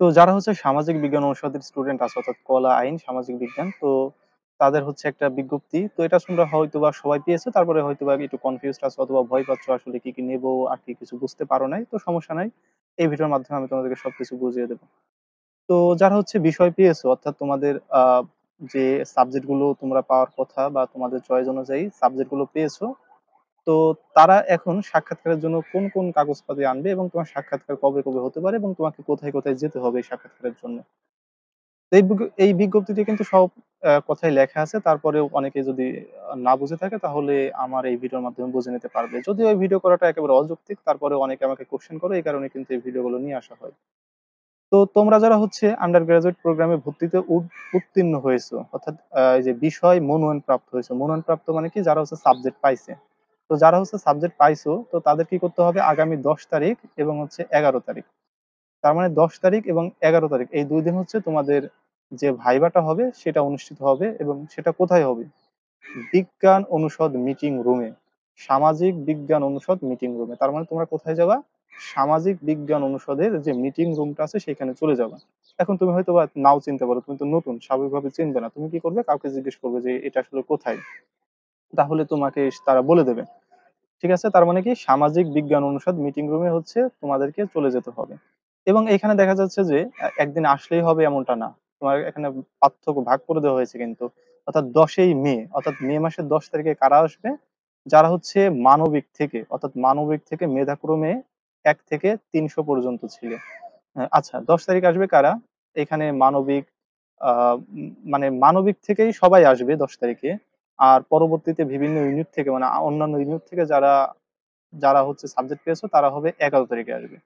তো যারা হচ্ছে সামাজিক বিজ্ঞান অনুষদের স্টুডেন্ট আছে অর্থাৎ কলা আইন সামাজিক বিজ্ঞান তো তাদের হচ্ছে একটা বিজ্ঞপ্তি তো এটা তোমরা হয়তো বা সবাই পেয়েছো তারপরে হয়তো বা একটু কনফিউজ আছো অথবা ভয় পাচ্ছ আসলে কি কি নেবো আর কি কিছু বুঝতে পারো নাই তো সমস্যা নাই এই ভিডিওর মাধ্যমে আমি তোমাদেরকে সবকিছু বুঝিয়ে দেবো তো যারা হচ্ছে বিষয় পেয়েছো অর্থাৎ তোমাদের যে সাবজেক্টগুলো তোমরা পাওয়ার কথা বা তোমাদের চয়েস অনুযায়ী সাবজেক্টগুলো পেয়েছো তো তারা এখন সাক্ষাৎকারের জন্য কোন কোন কাগজপাতি আনবে এবং তোমার সাক্ষাৎকার কবে কবে হতে পারে এবং তোমাকে কোথায় কোথায় যেতে হবে এই সাক্ষাৎকারের জন্য এই বিজ্ঞপ্তিতে কিন্তু সব কথাই লেখা আছে তারপরেও অনেকে যদি না বুঝে থাকে তাহলে আমার এই ভিডিওর মাধ্যমে বুঝে নিতে পারবে যদিও এই ভিডিও করাটা একেবারে অযৌক্তিক তারপরে অনেকে আমাকে কোশ্চেন করে এই কারণে কিন্তু এই ভিডিওগুলো নিয়ে আসা হয় তো তোমরা যারা হচ্ছে আন্ডার গ্রাজুয়েট প্রোগ্রামে ভর্তিতে উত্তীর্ণ হয়েছো অর্থাৎ এই যে বিষয় মনোনয়ন প্রাপ্ত হয়েছে মনোনয়ন প্রাপ্ত মানে কি যারা হচ্ছে সাবজেক্ট পাইছে তো যারা হচ্ছে সাবজেক্ট পাইছো তো তাদের কি করতে হবে আগামী দশ তারিখ এবং হচ্ছে এগারো তারিখ তার মানে দশ তারিখ এবং এগারো তারিখ এই দুই দিন হচ্ছে তোমাদের যে ভাইভাটা হবে সেটা অনুষ্ঠিত হবে এবং সেটা কোথায় হবে বিজ্ঞান অনুষদ মিটিং রুমে সামাজিক বিজ্ঞান অনুষদ মিটিং রুমে তার মানে তোমরা কোথায় যাবা সামাজিক বিজ্ঞান অনুষদের যে মিটিং রুমটা আছে সেখানে চলে যাবা এখন তুমি হয়তো বা নাও চিনতে পারো তুমি তো নতুন স্বাভাবিকভাবে চিনবে না তুমি কি করবে কাউকে জিজ্ঞেস করবে যে এটা আসলে কোথায় তাহলে তোমাকে তারা বলে দেবে ঠিক আছে তার মানে কি সামাজিক বিজ্ঞান অনুষদ মিটিং রুমে হচ্ছে তোমাদেরকে চলে যেতে হবে এবং এখানে দেখা যাচ্ছে যে একদিন আসলেই হবে এমনটা না তোমার এখানে পার্থক্য ভাগ করে দেওয়া হয়েছে কিন্তু অর্থাৎ দশই মে অর্থাৎ মে মাসের দশ তারিখে কারা আসবে যারা হচ্ছে মানবিক থেকে অর্থাৎ মানবিক থেকে মেধাক্রমে এক থেকে তিনশো পর্যন্ত ছিল হ্যাঁ, আচ্ছা দশ তারিখ আসবে কারা এখানে মানবিক মানে মানবিক থেকেই সবাই আসবে দশ তারিখে আর পরবর্তীতে বিভিন্ন ইউনিট থেকে মানে অন্যান্য ইউনিট থেকে যারা যারা হচ্ছে সাবজেক্ট পেয়েছো তারা হবে এগারো তারিখে আসবে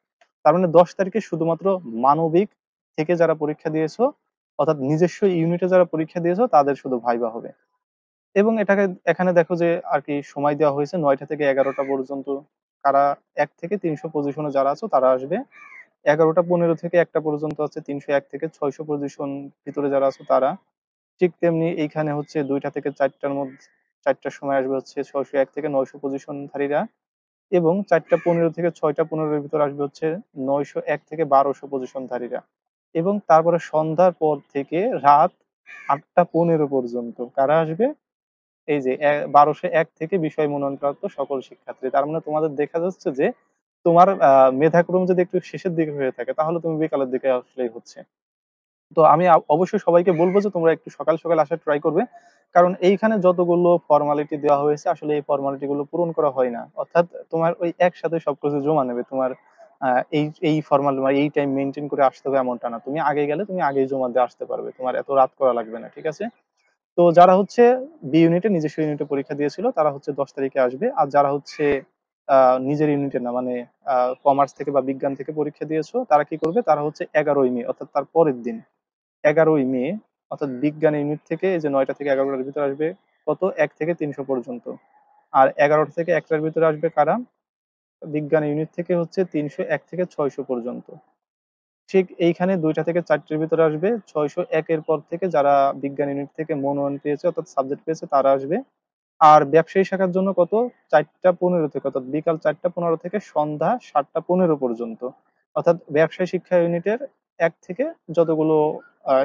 তার মানে দশ তারিখে শুধুমাত্র মানবিক থেকে যারা পরীক্ষা দিয়েছো অর্থাৎ নিজস্ব ইউনিটে যারা পরীক্ষা দিয়েছো তাদের শুধু ভাইবা হবে এবং এটাকে এখানে দেখো যে আর কি সময় দেওয়া হয়েছে নয়টা থেকে এগারোটা পর্যন্ত কারা এক থেকে তিনশো পজিশনে যারা আছো তারা আসবে এগারোটা পনেরো থেকে একটা পর্যন্ত আছে তিনশো এক থেকে ছয়শো পজিশন ভিতরে যারা আছো তারা ঠিক তেমনি এইখানে হচ্ছে দুইটা থেকে চারটার মধ্যে চারটার সময় আসবে হচ্ছে ছয়শো এক থেকে নয়শো পজিশনধারীরা এবং চারটা পনেরো থেকে ছয়টা পনেরোর ভিতর আসবে হচ্ছে নয়শো এক থেকে বারোশো পজিশনধারীরা এবং তারপরে সন্ধ্যার পর থেকে রাত আটটা পনেরো পর্যন্ত কারা আসবে এই যে বারোশো এক থেকে বিষয় মনোনয়নপ্রাপ্ত সকল শিক্ষার্থী তার মানে তোমাদের দেখা যাচ্ছে যে তোমার মেধাক্রম যদি একটু শেষের দিকে হয়ে থাকে তাহলে তুমি বিকালের দিকে আসলেই হচ্ছে তো আমি অবশ্যই সবাইকে বলবো যে তোমরা একটু সকাল সকাল আসার ট্রাই করবে কারণ এইখানে যতগুলো ফর্মালিটি দেওয়া হয়েছে আসলে এই ফর্মালিটি গুলো পূরণ করা হয় না অর্থাৎ তোমার ওই একসাথে সবকিছু জমা নেবে তোমার এই এই ফর্মাল মানে এই টাইম মেনটেন করে আসতে হবে এমনটা না তুমি আগে গেলে তুমি আগেই জমা দিয়ে আসতে পারবে তোমার এত রাত করা লাগবে না ঠিক আছে তো যারা হচ্ছে বি ইউনিটে নিজস্ব ইউনিটে পরীক্ষা দিয়েছিল তারা হচ্ছে দশ তারিখে আসবে আর যারা হচ্ছে নিজের ইউনিটে না মানে কমার্স থেকে বা বিজ্ঞান থেকে পরীক্ষা দিয়েছো তারা কি করবে তারা হচ্ছে এগারোই মে অর্থাৎ তার পরের দিন এগারোই মে অর্থাৎ বিজ্ঞান ইউনিট থেকে যে নয়টা থেকে এগারোটার ভিতরে আসবে কত এক থেকে তিনশো পর্যন্ত আর এগারোটা থেকে একটার ভিতরে আসবে কারা বিজ্ঞান ইউনিট থেকে হচ্ছে তিনশো এক থেকে ছয়শো পর্যন্ত ঠিক এইখানে দুইটা থেকে চারটির ভিতরে আসবে ছয়শো একের পর থেকে যারা বিজ্ঞান ইউনিট থেকে মনোনয়ন পেয়েছে অর্থাৎ সাবজেক্ট পেয়েছে তারা আসবে আর ব্যবসায়ী শাখার জন্য কত চারটা পনেরো থেকে অর্থাৎ বিকাল চারটা পনেরো থেকে সন্ধ্যা সাতটা পনেরো পর্যন্ত অর্থাৎ ব্যবসায় শিক্ষা ইউনিটের এক থেকে যতগুলো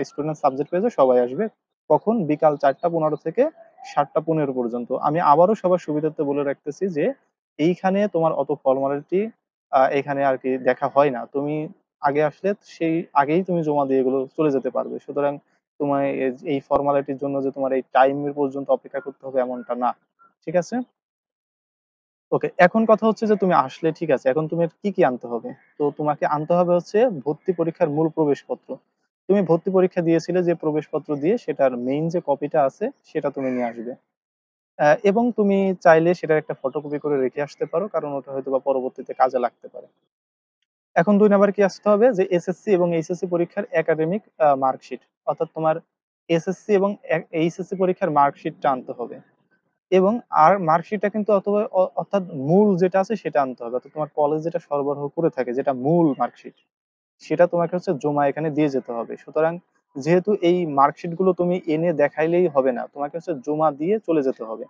স্টুডেন্ট সাবজেক্ট পেয়েছে সবাই আসবে কখন বিকাল চারটা পনেরো থেকে সাতটা পনেরো পর্যন্ত আমি আবারও সবার সুবিধার্থে বলে রাখতেছি যে এইখানে তোমার অত ফর্মালিটি এখানে আর কি দেখা হয় না তুমি আগে আসলে সেই আগেই তুমি জমা দিয়ে এগুলো চলে যেতে পারবে সুতরাং তোমার এই ফর্মালিটির জন্য যে তোমার এই টাইমের পর্যন্ত অপেক্ষা করতে হবে এমনটা না ঠিক আছে ওকে এখন কথা হচ্ছে যে তুমি আসলে ঠিক আছে এখন তুমি কি কি আনতে হবে তো তোমাকে আনতে হবে হচ্ছে ভর্তি পরীক্ষার মূল প্রবেশপত্র তুমি ভর্তি পরীক্ষা দিয়েছিলে যে প্রবেশপত্র দিয়ে সেটার মেইন যে কপিটা আছে সেটা তুমি নিয়ে আসবে এবং তুমি চাইলে সেটার একটা ফটোকপি করে রেখে আসতে পারো কারণ ওটা হয়তো বা পরবর্তীতে কাজে লাগতে পারে এখন দুই নাম্বার কি আসতে হবে যে এসএসসি এবং এইচএসসি পরীক্ষার একাডেমিক মার্কশিট অর্থাৎ তোমার এসএসসি এবং এইচএসসি পরীক্ষার মার্কশিটটা আনতে হবে এবং আর মার্কশিটটা কিন্তু অথবা অর্থাৎ মূল যেটা আছে সেটা আনতে হবে অর্থাৎ তোমার কলেজ যেটা সরবরাহ করে থাকে যেটা মূল মার্কশিট সেটা তোমাকে হচ্ছে জমা এখানে দিয়ে যেতে হবে সুতরাং যেহেতু এই মার্কশিট গুলো তুমি এনে দেখাইলেই হবে না তোমাকে হচ্ছে জমা দিয়ে চলে যেতে হবে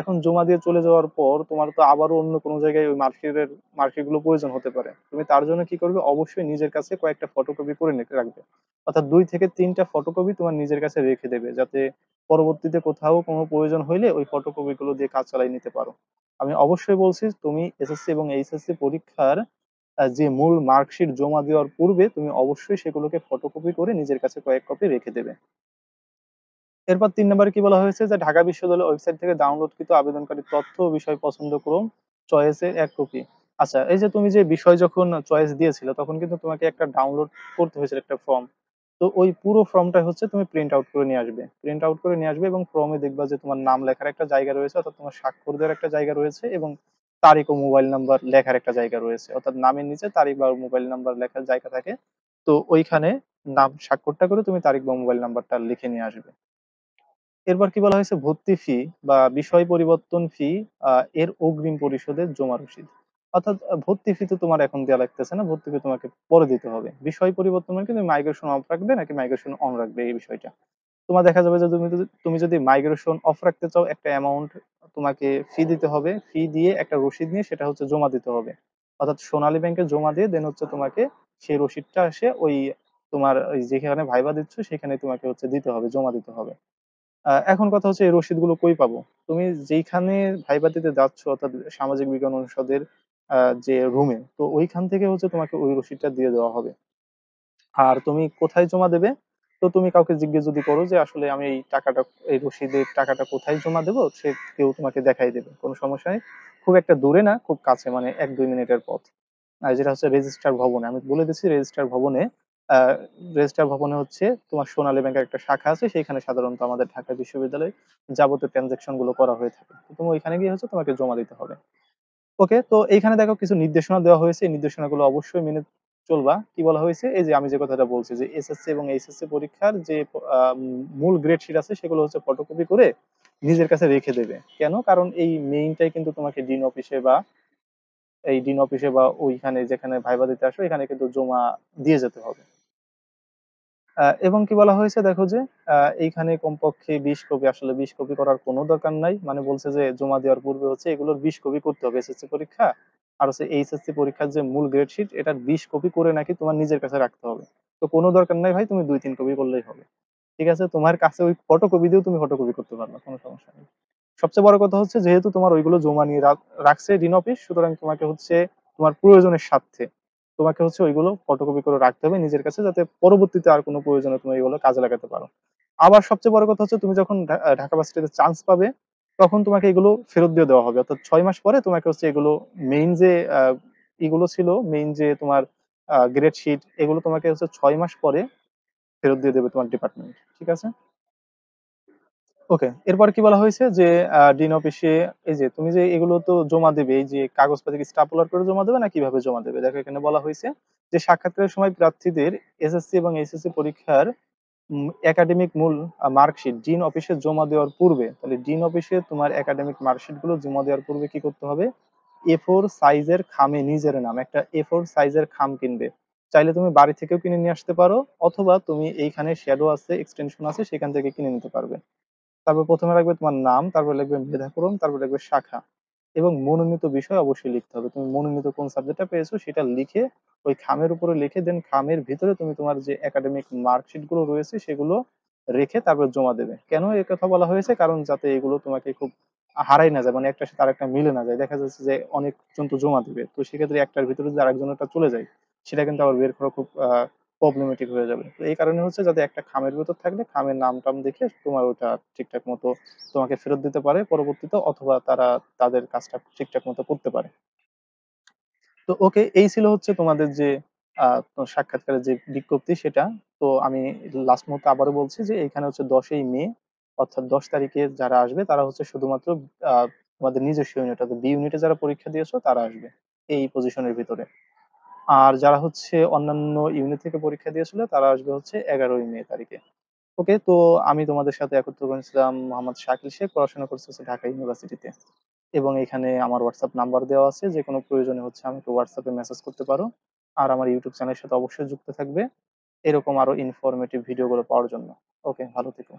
এখন জমা দিয়ে চলে যাওয়ার পর তোমার তো আবারও অন্য কোনো জায়গায় ওই মার্কেটের মার্কেটগুলো প্রয়োজন হতে পারে তুমি তার জন্য কি করবে অবশ্যই নিজের কাছে কয়েকটা ফটোকপি করে রাখবে অর্থাৎ দুই থেকে তিনটা ফটোকপি তোমার নিজের কাছে রেখে দেবে যাতে পরবর্তীতে কোথাও কোনো প্রয়োজন হইলে ওই ফটোকপিগুলো দিয়ে কাজ চালাই নিতে পারো আমি অবশ্যই বলছি তুমি এসএসসি এবং এইচএসসি পরীক্ষার যে মূল মার্কশিট জমা দেওয়ার পূর্বে তুমি অবশ্যই সেগুলোকে ফটোকপি করে নিজের কাছে কয়েক কপি রেখে দেবে এরপর তিন নম্বরে কি বলা হয়েছে যে ঢাকা বিশ্ববিদ্যালয়ের ওয়েবসাইট থেকে ডাউনলোডকৃত আবেদনকারী তথ্য ও বিষয় পছন্দ করুন চয়েসে এক কপি আচ্ছা এই যে তুমি যে বিষয় যখন চয়েস দিয়েছিল তখন কিন্তু তোমাকে একটা ডাউনলোড করতে হয়েছিল একটা ফর্ম তো ওই পুরো ফর্মটা হচ্ছে তুমি প্রিন্ট আউট করে নিয়ে আসবে প্রিন্ট আউট করে নিয়ে আসবে এবং ফর্মে দেখবা যে তোমার নাম লেখার একটা জায়গা রয়েছে অর্থাৎ তোমার স্বাক্ষর দেওয়ার একটা জায়গা রয়েছে এবং তারিখ ও মোবাইল নাম্বার লেখার একটা জায়গা রয়েছে অর্থাৎ নামের নিচে তারিখ বা মোবাইল নাম্বার লেখার জায়গা থাকে তো ওইখানে নাম স্বাক্ষরটা করে তুমি তারিখ বা মোবাইল নাম্বারটা লিখে নিয়ে আসবে এরপর কি বলা হয়েছে ভর্তি ফি বা বিষয় পরিবর্তন ফি এর অগ্রিম পরিশোধের জমা রসিদ অর্থাৎ ভর্তি ফি তো তোমার এখন দেওয়া লাগতেছে না ভর্তি ফি তোমাকে পরে দিতে হবে বিষয় পরিবর্তন মানে তুমি মাইগ্রেশন অফ রাখবে নাকি মাইগ্রেশন অন রাখবে এই বিষয়টা তোমার দেখা যাবে যে তুমি তুমি যদি মাইগ্রেশন অফ রাখতে চাও একটা অ্যামাউন্ট তোমাকে ফি দিতে হবে ফি দিয়ে একটা রসিদ নিয়ে সেটা হচ্ছে জমা দিতে হবে অর্থাৎ সোনালী ব্যাংকে জমা দিয়ে দেন হচ্ছে তোমাকে সেই রসিদটা আসে ওই তোমার ওই যেখানে ভাইবা দিচ্ছ সেখানে তোমাকে হচ্ছে দিতে হবে জমা দিতে হবে এখন কথা হচ্ছে এই রসিদ গুলো কই পাবো তুমি যেইখানে দিতে যাচ্ছ অর্থাৎ সামাজিক বিজ্ঞান অনুষদের যে রুমে তো ওইখান থেকে হচ্ছে তোমাকে ওই রসিদটা দিয়ে দেওয়া হবে আর তুমি কোথায় জমা দেবে তো তুমি কাউকে জিজ্ঞেস যদি করো যে আসলে আমি এই টাকাটা এই রসিদের টাকাটা কোথায় জমা দেবো সে কেউ তোমাকে দেখাই দেবে কোনো সমস্যা নেই খুব একটা দূরে না খুব কাছে মানে এক দুই মিনিটের পথ আর যেটা হচ্ছে রেজিস্টার ভবনে আমি বলে দিচ্ছি রেজিস্ট্রার ভবনে রেজিস্ট্রার ভবনে হচ্ছে তোমার সোনালী ব্যাংকের একটা শাখা আছে সেখানে সাধারণত আমাদের ঢাকা বিশ্ববিদ্যালয়ে যাবতীয় ট্রানজাকশন গুলো করা হয়ে থাকে তুমি ওইখানে গিয়ে হচ্ছে তোমাকে জমা দিতে হবে ওকে তো এইখানে দেখো কিছু নির্দেশনা দেওয়া হয়েছে এই নির্দেশনাগুলো অবশ্যই মেনে চলবা কি বলা হয়েছে এই যে আমি যে কথাটা বলছি যে এসএসসি এবং এইচএসসি পরীক্ষার যে মূল গ্রেড শিট আছে সেগুলো হচ্ছে ফটোকপি করে নিজের কাছে রেখে দেবে কেন কারণ এই মেইনটাই কিন্তু তোমাকে ডিন অফিসে বা এই ডিন অফিসে বা ওইখানে যেখানে ভাইবা দিতে আসো এখানে কিন্তু জমা দিয়ে যেতে হবে এবং কি বলা হয়েছে দেখো যে এইখানে কমপক্ষে বিশ কপি আসলে বিশ কপি করার কোনো দরকার নাই মানে বলছে যে জমা দেওয়ার পূর্বে হচ্ছে এগুলোর বিশ কপি করতে হবে এসএসসি পরীক্ষা আর হচ্ছে এইচএসসি পরীক্ষার যে মূল গ্রেড শিট এটার বিশ কপি করে নাকি তোমার নিজের কাছে রাখতে হবে তো কোনো দরকার নাই ভাই তুমি দুই তিন কপি করলেই হবে ঠিক আছে তোমার কাছে ওই ফটোকপি দিয়েও তুমি ফটোকপি করতে পারবে কোনো সমস্যা নেই সবচেয়ে বড় কথা হচ্ছে যেহেতু তোমার ওইগুলো জমা নিয়ে রাখছে ঋণ অফিস সুতরাং তোমাকে হচ্ছে তোমার প্রয়োজনের স্বার্থে তোমাকে হচ্ছে ওইগুলো ফটোকপি করে রাখতে হবে নিজের কাছে যাতে পরবর্তীতে আর কোনো প্রয়োজনে তুমি এগুলো কাজে লাগাতে পারো আবার সবচেয়ে বড় কথা হচ্ছে তুমি যখন ঢাকা ভার্সিটিতে চান্স পাবে তখন তোমাকে এগুলো ফেরত দিয়ে দেওয়া হবে অর্থাৎ ছয় মাস পরে তোমাকে হচ্ছে এগুলো মেইন যে এগুলো ছিল মেইন যে তোমার গ্রেড শিট এগুলো তোমাকে হচ্ছে ছয় মাস পরে ফেরত দিয়ে দেবে তোমার ডিপার্টমেন্ট ঠিক আছে ওকে এরপর কি বলা হয়েছে যে ডিন অফিসে এই যে তুমি যে এগুলো তো জমা দেবে এই যে কি স্টাপলার করে জমা দেবে না কিভাবে জমা দেবে দেখো এখানে বলা হয়েছে যে সাক্ষাৎকারের সময় প্রার্থীদের এসএসসি এবং এসএসসি পরীক্ষার একাডেমিক মূল মার্কশিট ডিন অফিসে জমা দেওয়ার পূর্বে তাহলে ডিন অফিসে তোমার একাডেমিক মার্কশিট গুলো জমা দেওয়ার পূর্বে কি করতে হবে এ ফোর সাইজের খামে নিজের নাম একটা এ ফোর সাইজের খাম কিনবে চাইলে তুমি বাড়ি থেকেও কিনে নিয়ে আসতে পারো অথবা তুমি এইখানে শ্যাডো আছে এক্সটেনশন আছে সেখান থেকে কিনে নিতে পারবে তারপর প্রথমে লাগবে তোমার নাম তারপর লাগবে মেধাক্রম তারপর লাগবে শাখা এবং মনোনীত বিষয় অবশ্যই লিখতে হবে তুমি মনোনীত কোন সাবজেক্টটা পেয়েছো সেটা লিখে ওই খামের উপরে লিখে দেন খামের ভিতরে তুমি তোমার যে একাডেমিক মার্কশিট গুলো রয়েছে সেগুলো রেখে তারপর জমা দেবে কেন এই কথা বলা হয়েছে কারণ যাতে এগুলো তোমাকে খুব হারাই না যায় মানে একটার সাথে আরেকটা মিলে না যায় দেখা যাচ্ছে যে অনেকজন তো জমা দেবে তো সেক্ষেত্রে একটার ভিতরে যদি আরেকজনেরটা চলে যায় সেটা কিন্তু আবার বের করা খুব আহ প্রবলেমেটিক হয়ে যাবে তো এই কারণে হচ্ছে যাতে একটা খামের ভেতর থাকলে খামের নাম টাম দেখে তোমার ওটা ঠিকঠাক মতো তোমাকে ফেরত দিতে পারে পরবর্তীতে অথবা তারা তাদের কাজটা ঠিকঠাক মতো করতে পারে তো ওকে এই ছিল হচ্ছে তোমাদের যে সাক্ষাৎকারের যে বিজ্ঞপ্তি সেটা তো আমি লাস্ট মুহূর্তে আবারও বলছি যে এখানে হচ্ছে দশই মে অর্থাৎ দশ তারিখে যারা আসবে তারা হচ্ছে শুধুমাত্র তোমাদের নিজস্ব ইউনিট অর্থাৎ বি ইউনিটে যারা পরীক্ষা দিয়েছো তারা আসবে এই পজিশনের ভিতরে আর যারা হচ্ছে অন্যান্য ইউনিট থেকে পরীক্ষা দিয়েছিল তারা আসবে হচ্ছে এগারোই মে তারিখে ওকে তো আমি তোমাদের সাথে একত্র করেছিলাম মোহাম্মদ শাকিল শেখ পড়াশোনা করছে ঢাকা ইউনিভার্সিটিতে এবং এখানে আমার হোয়াটসঅ্যাপ নাম্বার দেওয়া আছে যে কোনো প্রয়োজনে হচ্ছে আমাকে হোয়াটসঅ্যাপে মেসেজ করতে পারো আর আমার ইউটিউব চ্যানেলের সাথে অবশ্যই যুক্ত থাকবে এরকম আরো ইনফরমেটিভ ভিডিওগুলো পাওয়ার জন্য ওকে ভালো থেকো